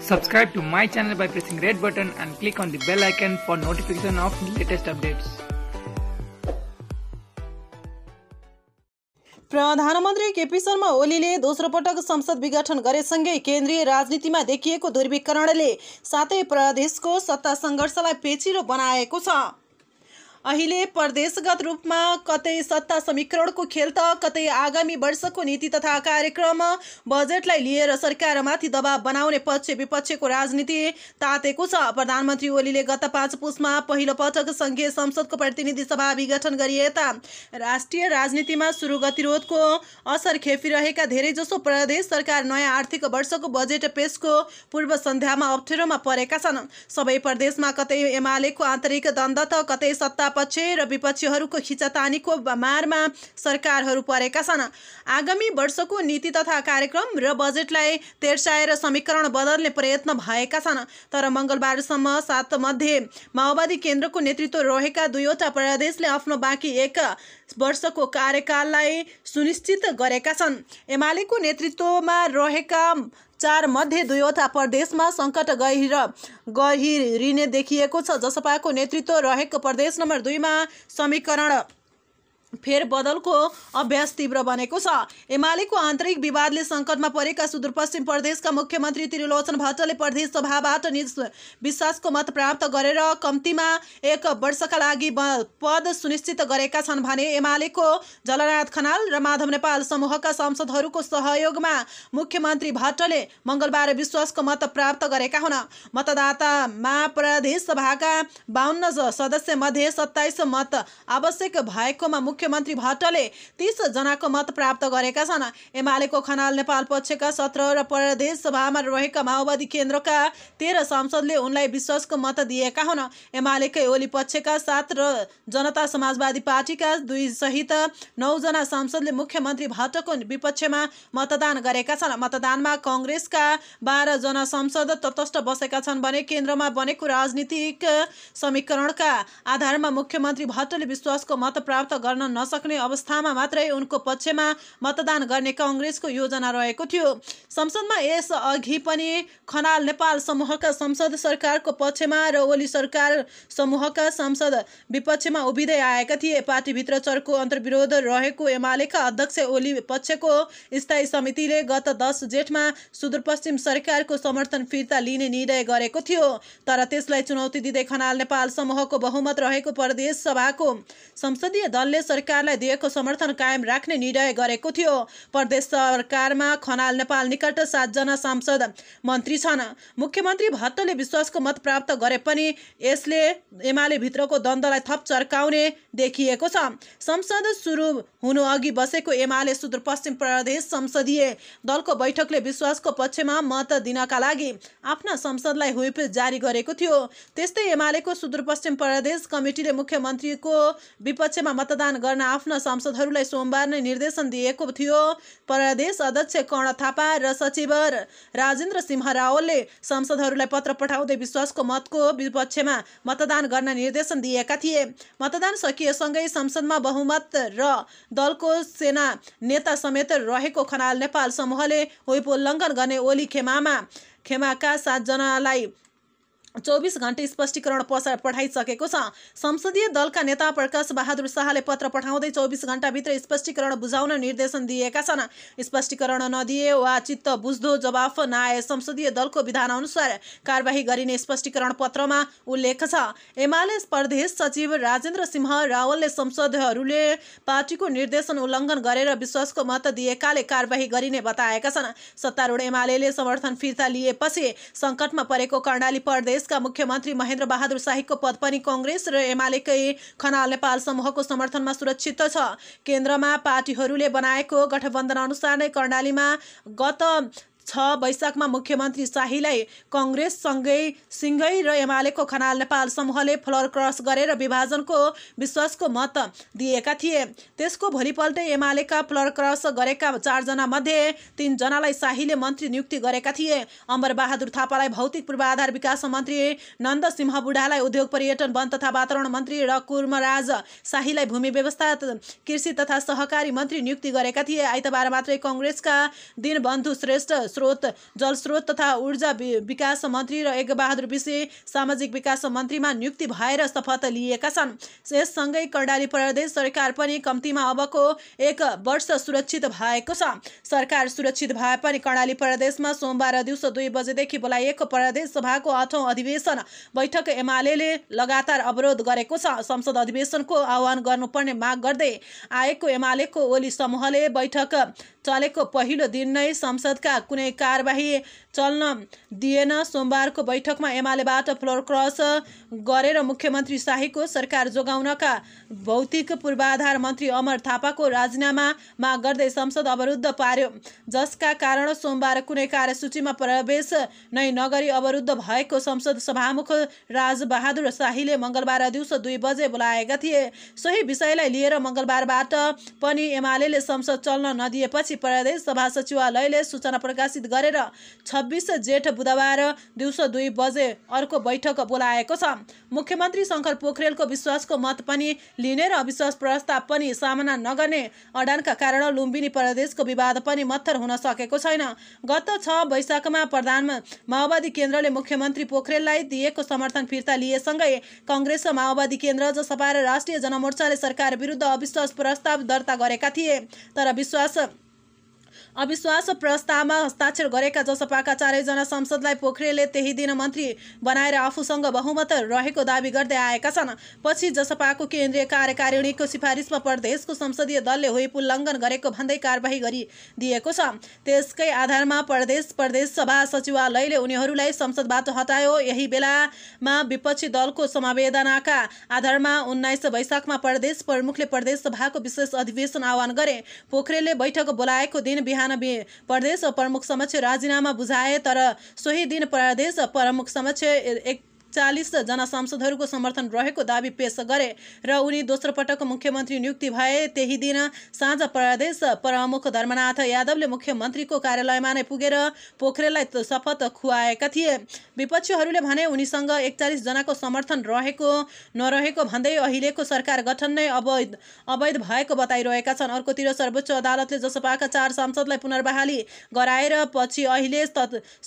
Subscribe to my channel by pressing red button and click on the bell icon for notification of latest updates. प्रधानमन्त्री केपी शर्मा ओलीले दोस्रो पटक संसद विघटन गरेसँगै केन्द्रीय राजनीतिमा देखिएको ध्रुवीकरणले साथै प्रदेशको सत्ता सङ्घर्षलाई पेचिलो बनाएको छ अहिले प्रदेशगत रूपमा कतै सत्ता समीकरणको खेल त कतै आगामी वर्षको नीति तथा कार्यक्रम बजेटलाई लिएर सरकारमाथि दबाव बनाउने पक्ष विपक्षको राजनीति तातेको छ प्रधानमन्त्री ओलीले गत पाँच पुसमा पहिलो पटक सङ्घीय संसदको प्रतिनिधि सभा विघटन गरिएता राष्ट्रिय राजनीतिमा सुरु गतिरोधको असर खेपिरहेका धेरैजसो प्रदेश सरकार नयाँ आर्थिक वर्षको बजेट पेशको पूर्व सन्ध्यामा अप्ठ्यारोमा परेका छन् सबै प्रदेशमा कतै एमालेको आन्तरिक दण्ड त कतै सत्ता पक्ष र विपक्षीहरूको खिचातानीको मारमा सरकारहरू परेका छन् आगामी वर्षको नीति तथा कार्यक्रम र बजेटलाई तेर्साएर समीकरण बदल्ने प्रयत्न भएका छन् तर मङ्गलबारसम्म सात मध्ये माओवादी केन्द्रको नेतृत्व रहेका दुईवटा प्रदेशले आफ्नो बाँकी एक वर्षको कार्यकाललाई सुनिश्चित गरेका छन् एमालेको नेतृत्वमा रहेका चार मध्ये दुईवटा प्रदेशमा सङ्कट गहिर गहिरिने देखिएको छ जसपाको नेतृत्व रहेको प्रदेश नम्बर दुईमा समीकरण फेरबदलको अभ्यास तीव्र बनेको छ एमालेको आन्तरिक विवादले सङ्कटमा परेका सुदूरपश्चिम प्रदेशका मुख्यमन्त्री त्रिलोचन भट्टले प्रदेश सभाबाट निज विश्वासको मत प्राप्त गरेर कम्तीमा एक वर्षका लागि पद सुनिश्चित गरेका छन् भने एमालेको जलनाथ खनाल र माधव नेपाल समूहका सांसदहरूको सहयोगमा मुख्यमन्त्री भट्टले मङ्गलबार विश्वासको मत प्राप्त गरेका हुन् मतदातामा प्रदेश सभाका बाहन्न सदस्यमध्ये सत्ताइस मत आवश्यक भएकोमा मुख्यमन्त्री भट्टले जनाको मत प्राप्त गरेका छन् एमालेको खनाल नेपाल पक्षका सत्र र प्रदेश सभामा रहेका माओवादी केन्द्रका तेह्र सांसदले उनलाई विश्वासको मत दिएका हुन् एमालेकै ओली पक्षका सात र जनता समाजवादी पार्टीका दुई सहित नौजना सांसदले मुख्यमन्त्री भट्टको विपक्षमा मतदान गरेका छन् मतदानमा कङ्ग्रेसका बाह्रजना सांसद तटस्थ बसेका छन् भने केन्द्रमा बनेको राजनीतिक समीकरणका आधारमा मुख्यमन्त्री भट्टले विश्वासको मत प्राप्त गर्न नसक्ने अवस्थामा मात्रै उनको पक्षमा मतदान गर्ने कङ्ग्रेसको योजना रहेको थियो संसदमा यसअघि पनि खनाल नेपाल समूहका संसद सरकारको पक्षमा र ओली सरकार समूहका संसद विपक्षमा उभिँदै आएका थिए पार्टीभित्र चर्को अन्तर्विरोध रहेको एमालेका अध्यक्ष ओली पक्षको स्थायी समितिले गत दस जेठमा सुदूरपश्चिम सरकारको समर्थन फिर्ता लिने निर्णय गरेको थियो तर त्यसलाई चुनौती दिँदै खनाल नेपाल समूहको बहुमत रहेको प्रदेश सभाको संसदीय दलले सरकारलाई दिएको समर्थन कायम राख्ने निर्णय गरेको थियो प्रदेश सरकारमा खनाल नेपाल निकट सातजना सांसद मन्त्री छन् मुख्यमन्त्री भट्टले विश्वासको मत प्राप्त गरे पनि यसले एमाले भित्रको द्वन्द्वलाई थप चर्काउने देखिएको छ संसद सुरु हुनु अघि बसेको एमाले सुदूरपश्चिम प्रदेश संसदीय दलको बैठकले विश्वासको पक्षमा मत दिनका लागि आफ्ना संसदलाई हुप जारी गरेको थियो त्यस्तै एमालेको सुदूरपश्चिम प्रदेश कमिटीले मुख्यमन्त्रीको विपक्षमा मतदान गर्न आफ्ना सांसदहरूलाई सोमबार नै निर्देशन दिएको थियो प्रदेश अध्यक्ष कर्ण थापा र सचिव राजेन्द्र सिंह रावलले सांसदहरूलाई पत्र पठाउँदै विश्वासको मतको विपक्षमा मतदान गर्न निर्देशन दिएका थिए मतदान सकिएसँगै संसदमा बहुमत र दलको सेना नेता समेत रहेको खनाल नेपाल समूहले होइप उल्लङ्घन गर्ने ओली खेमामा खेमाका सातजनालाई चौबिस घन्टे स्पष्टीकरण पस पठाइसकेको छ संसदीय दलका नेता प्रकाश बहादुर शाहले पत्र पठाउँदै चौबिस घन्टाभित्र स्पष्टीकरण बुझाउन निर्देशन दिएका छन् स्पष्टीकरण नदिए वा चित्त बुझ्दो जवाफ नआए संसदीय दलको विधानअनुसार कारवाही गरिने स्पष्टीकरण पत्रमा उल्लेख छ एमाले प्रदेश सचिव राजेन्द्र सिंह रावलले संसदहरूले पार्टीको निर्देशन उल्लङ्घन गरेर विश्वासको मत दिएकाले कारवाही गरिने बताएका छन् सत्तारूढ एमाले समर्थन फिर्ता लिएपछि सङ्कटमा परेको कर्णाली प्रदेश प्रदेशका मुख्यमन्त्री महेन्द्र बहादुर शाहीको पद पनि कङ्ग्रेस र एमालेकै खनाल नेपाल समूहको समर्थनमा सुरक्षित छ केन्द्रमा पार्टीहरूले बनाएको गठबन्धन अनुसार नै कर्णालीमा गत छ वैशाखमा मुख्यमन्त्री शाहीलाई कङ्ग्रेससँगै सिंहै र एमालेको खनाल नेपाल समूहले फ्लोर क्रस गरेर विभाजनको विश्वासको मत दिएका थिए त्यसको भोलिपल्ट एमालेका फ्लोर क्रस गरेका चारजना मध्ये तिनजनालाई शाहीले मन्त्री नियुक्ति गरेका थिए अम्बर बहादुर थापालाई भौतिक पूर्वाधार विकास मन्त्री नन्द सिंह बुढालाई उद्योग पर्यटन वन तथा वातावरण मन्त्री र कुर्मराज शाहीलाई भूमि व्यवस्था कृषि तथा सहकारी मन्त्री नियुक्ति गरेका थिए आइतबार मात्रै कङ्ग्रेसका दिनबन्धु श्रेष्ठ स्रोत जलस्रोत तथा ऊर्जा विकास मन्त्री र एकबहादुर विषय सामाजिक विकास मन्त्रीमा नियुक्ति भएर शपथ लिएका छन् यससँगै कर्णाली प्रदेश सरकार पनि कम्तीमा अबको एक वर्ष सुरक्षित भएको छ सरकार सुरक्षित भए पनि कर्णाली प्रदेशमा सोमबार दिउँसो दुई बजेदेखि बोलाइएको प्रदेश सभाको आठौँ अधिवेशन बैठक एमाले लगातार अवरोध गरेको छ संसद अधिवेशनको आह्वान गर्नुपर्ने माग गर्दै आएको एमालेको ओली समूहले बैठक चलेको पहिलो दिन नै संसदका कुनै कारबाही चल्न दिएन सोमबारको बैठकमा एमालेबाट फ्लोर क्रस गरेर मुख्यमन्त्री शाहीको सरकार जोगाउनका भौतिक पूर्वाधार मन्त्री अमर थापाको राजीनामा माग गर्दै संसद अवरुद्ध पार्यो जसका कारण सोमबार कुनै कार्यसूचीमा प्रवेश नै नगरी अवरुद्ध भएको संसद सभामुख राजबहादुर शाहीले मङ्गलबार दिउँसो दुई बजे बोलाएका थिए सोही विषयलाई लिएर मङ्गलबारबाट पनि एमाले संसद चल्न नदिएपछि प्रदेश सभा सचिवालयले सूचना प्रकाशित प्रकाशित गरेर छब्बिस जेठ बुधबार दिउँसो दुई बजे अर्को बैठक बोलाएको छ मुख्यमन्त्री शङ्कर पोखरेलको विश्वासको मत पनि लिने र अविश्वास प्रस्ताव पनि सामना नगर्ने अडानका कारण लुम्बिनी प्रदेशको विवाद पनि मत्थर हुन सकेको छैन गत छ वैशाखमा प्रधान माओवादी केन्द्रले मुख्यमन्त्री पोखरेललाई दिएको समर्थन फिर्ता लिएसँगै कङ्ग्रेस र माओवादी केन्द्र जसपा र राष्ट्रिय जनमोर्चाले सरकार विरुद्ध अविश्वास प्रस्ताव दर्ता गरेका थिए तर विश्वास अविश्वास प्रस्तावमा हस्ताक्षर गरेका जसपाका चारैजना सांसदलाई पोखरेलले त्यही दिन मन्त्री बनाएर आफूसँग बहुमत रहेको दावी गर्दै आएका छन् पछि जसपाको केन्द्रीय कार्यकारिणीको सिफारिसमा प्रदेशको संसदीय दलले हुप उल्लङ्घन गरेको भन्दै कारवाही गरिदिएको छ त्यसकै आधारमा प्रदेश प्रदेश सभा सचिवालयले उनीहरूलाई संसदबाट हटायो यही बेलामा विपक्षी दलको समावेदनाका आधारमा उन्नाइस वैशाखमा प्रदेश प्रमुखले प्रदेश सभाको विशेष अधिवेशन आह्वान गरे पोखरेलले बैठक बोलाएको दिन बिहान अन्ठानब्बे प्रदेश प्रमुख समक्ष राजीनामा बुझाए तर सोही दिन प्रदेश प्रमुख समक्ष एक चालिसजना सांसदहरूको समर्थन रहेको दावी पेश गरे र उनी दोस्रो पटक मुख्यमन्त्री नियुक्ति भए त्यही दिन साँझ प्रदेश प्रमुख धर्मनाथ यादवले मुख्यमन्त्रीको कार्यालयमा नै पुगेर पोखरेललाई शपथ खुवाएका थिए विपक्षीहरूले भने उनीसँग एकचालिसजनाको समर्थन रहेको नरहेको भन्दै अहिलेको सरकार गठन नै अवैध अवैध भएको बताइरहेका छन् अर्कोतिर सर्वोच्च अदालतले जसपाका चार सांसदलाई पुनर्बहाली गराएर पछि अहिले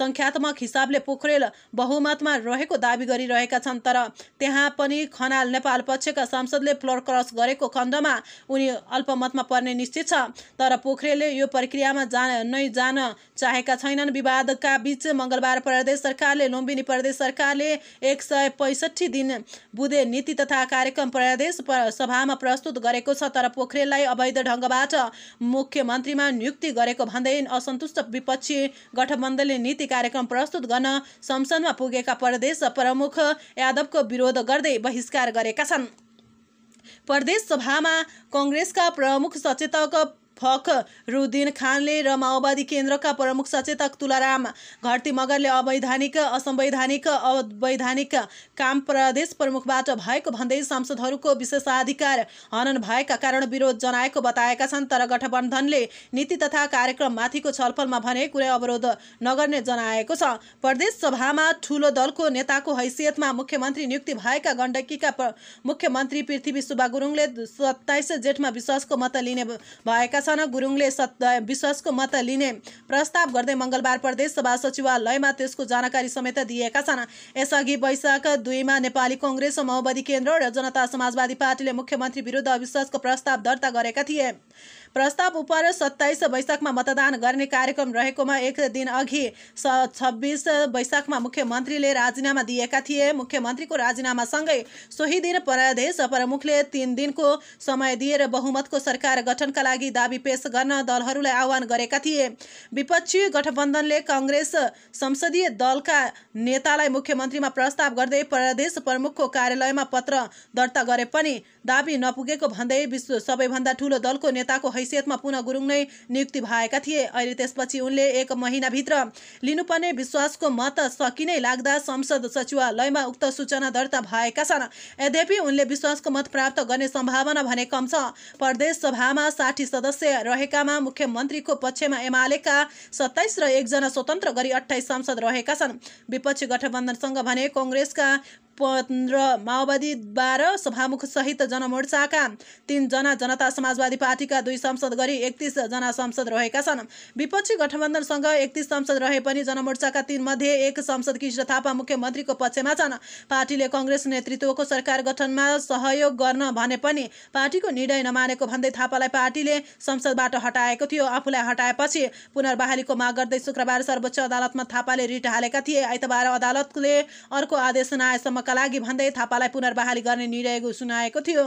सङ्ख्यात्मक हिसाबले पोखरेल बहुमतमा रहेको दावी गरिरहेका छन् तर त्यहाँ पनि खनाल नेपाल पक्षका सांसदले फ्लोर क्रस गरेको खण्डमा उनी अल्पमतमा पर्ने निश्चित छ तर पोखरेलले यो प्रक्रियामा जान नै जान चाहेका छैनन् विवादका बीच मङ्गलबार प्रदेश सरकारले लुम्बिनी प्रदेश सरकारले एक सय पैँसठी दिन बुधे नीति तथा कार्यक्रम प्रदेश सभामा प्रस्तुत गरेको छ तर पोखरेललाई अवैध ढङ्गबाट मुख्यमन्त्रीमा नियुक्ति गरेको भन्दै असन्तुष्ट विपक्षी गठबन्धनले नीति कार्यक्रम प्रस्तुत गर्न संसदमा पुगेका प्रदेश प्रमुख यादवको विरोध गर्दै बहिष्कार गरेका छन् प्रदेश सभामा कङ्ग्रेसका प्रमुख सचेतक फक रुद्दिन खानले र माओवादी केन्द्रका प्रमुख सचेतक तुलाराम घरती मगरले अवैधानिक असंवैधानिक अवैधानिक काम प्रदेश प्रमुखबाट भएको भन्दै सांसदहरूको विशेषाधिकार हनन भएका कारण विरोध जनाएको बताएका छन् तर गठबन्धनले नीति तथा कार्यक्रममाथिको छलफलमा भने कुनै अवरोध नगर्ने जनाएको छ प्रदेश सभामा ठूलो दलको नेताको हैसियतमा मुख्यमन्त्री नियुक्ति भएका गण्डकीका मुख्यमन्त्री पृथ्वी सुब्बा गुरुङले सत्ताइस जेठमा विश्वासको मत लिने भएका प्रसन्न गुरुङले विश्वासको मत लिने प्रस्ताव गर्दै मङ्गलबार प्रदेश सभा सचिवालयमा त्यसको जानकारी समेत दिएका छन् यसअघि वैशाख दुईमा नेपाली कङ्ग्रेस माओवादी केन्द्र र जनता समाजवादी पार्टीले मुख्यमन्त्री विरुद्ध अविश्वासको प्रस्ताव दर्ता गरेका थिए प्रस्ताव उप सत्ताइस बैशाखमा मतदान गर्ने कार्यक्रम रहेकोमा एक दिन अघि छब्बिस बैशाखमा मुख्यमन्त्रीले राजीनामा दिएका थिए मुख्यमन्त्रीको राजीनामासँगै सोही दिन प्रदेश प्रमुखले तिन दिनको समय दिएर बहुमतको सरकार गठनका लागि दावी पेश गर्न दलहरूलाई आह्वान गरेका थिए विपक्षी गठबन्धनले कङ्ग्रेस संसदीय दलका नेतालाई मुख्यमन्त्रीमा प्रस्ताव गर्दै प्रदेश प्रमुखको कार्यालयमा पत्र दर्ता गरे पनि दावी नपुगेको भन्दै विश्व सबैभन्दा ठुलो दलको नेताको हैसियतमा पुनः गुरुङ नै नियुक्ति भएका थिए अहिले त्यसपछि उनले एक महिनाभित्र लिनुपर्ने विश्वासको मत सकिनै लाग्दा संसद सचिवालयमा उक्त सूचना दर्ता भएका छन् यद्यपि उनले विश्वासको मत प्राप्त गर्ने सम्भावना भने कम छ प्रदेश सभामा साठी सदस्य रहेकामा मुख्यमन्त्रीको पक्षमा एमालेका सत्ताइस र एकजना स्वतन्त्र गरी अठाइस सांसद रहेका छन् विपक्षी गठबन्धनसँग भने कङ्ग्रेसका पन्ध्र माओवादी बाह्र सहित जनमोर्चाका तिनजना जनता समाजवादी पार्टीका दुई सांसद गरी एकतिसजना सांसद रहेका छन् विपक्षी गठबन्धनसँग एकतिस सांसद रहे पनि जनमोर्चाका तीनमध्ये एक सांसद कृष्ण थापा मुख्यमन्त्रीको पक्षमा छन् पार्टीले कङ्ग्रेस नेतृत्वको सरकार गठनमा सहयोग गर्न भने पनि पार्टीको निर्णय नमानेको भन्दै थापालाई पार्टीले संसदबाट हटाएको थियो आफूलाई हटाएपछि पुनर्बहालीको माग गर्दै शुक्रबार सर्वोच्च अदालतमा थापाले रिट हालेका थिए आइतबार अदालतले अर्को आदेश नआएसम्म बचाउनका लागि भन्दै थापालाई पुनर्बहाली गर्ने निर्णय सुनाएको थियो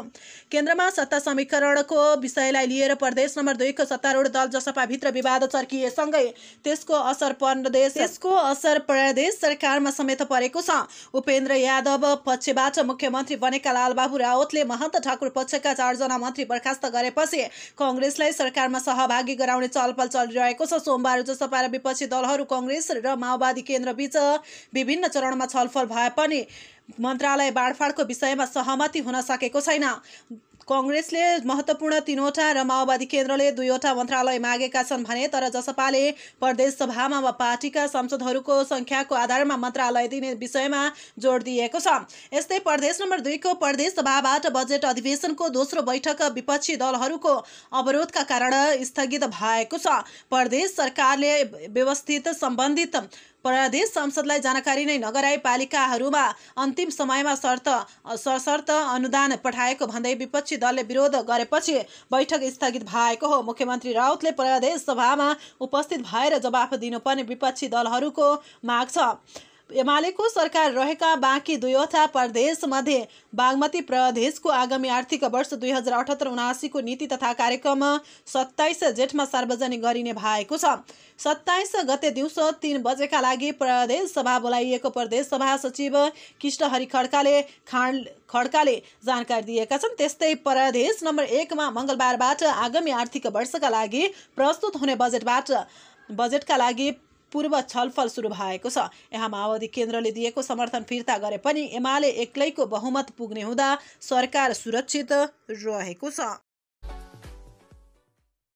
केन्द्रमा सत्ता समीकरणको विषयलाई लिएर प्रदेश नम्बर दुईको सत्तारूढ दल जसपाभित्र विवाद चर्किएसँगै त्यसको असर प्रदेश त्यसको असर प्रदेश सरकारमा समेत परेको छ उपेन्द्र यादव पक्षबाट मुख्यमन्त्री बनेका लालबाबु रावतले महन्त ठाकुर पक्षका चारजना मन्त्री बर्खास्त गरेपछि कङ्ग्रेसलाई सरकारमा सहभागी गराउने चलपल चलिरहेको छ सोमबार जसपा र विपक्षी दलहरू कङ्ग्रेस र माओवादी केन्द्रबीच विभिन्न चरणमा छलफल भए पनि मन्त्रालय बाँडफाँडको विषयमा सहमति हुन सकेको छैन कङ्ग्रेसले महत्त्वपूर्ण तिनवटा र माओवादी केन्द्रले दुईवटा मन्त्रालय मागेका छन् भने तर जसपाले प्रदेशसभामा पार्टीका सांसदहरूको सङ्ख्याको आधारमा मन्त्रालय दिने विषयमा जोड दिएको छ यस्तै प्रदेश नम्बर दुईको प्रदेशसभाबाट बजेट अधिवेशनको दोस्रो बैठक विपक्षी दलहरूको अवरोधका कारण स्थगित भएको छ प्रदेश सरकारले व्यवस्थित सम्बन्धित प्रादेश संसदलाई जानकारी नै नगराए पालिकाहरूमा अन्तिम समयमा शर्त सशर्त अनुदान पठाएको भन्दै विपक्षी दलले विरोध गरेपछि बैठक स्थगित भएको हो मुख्यमन्त्री राउतले प्रदेश सभामा उपस्थित भएर जवाफ दिनुपर्ने विपक्षी दलहरूको माग छ एमालेको सरकार रहेका बाँकी दुईवटा प्रदेशमध्ये बागमती प्रदेशको आगामी आर्थिक वर्ष दुई हजार अठहत्तर उनासीको नीति तथा कार्यक्रम सत्ताइस जेठमा सार्वजनिक गरिने भएको छ सत्ताइस गते दिउँसो तिन बजेका लागि प्रदेश सभा बोलाइएको प्रदेश सभा सचिव कृष्णहरि खड्काले खाँड खड्काले जानकारी दिएका छन् त्यस्तै प्रदेश नम्बर एकमा मङ्गलबारबाट आगामी आर्थिक वर्षका लागि प्रस्तुत हुने बजेटबाट बजेटका लागि पूर्व छलफल सुरु भएको छ यहाँ माओवादी केन्द्रले दिएको समर्थन फिर्ता गरे पनि एमाले एक्लैको बहुमत पुग्ने हुँदा सरकार सुरक्षित रहेको छ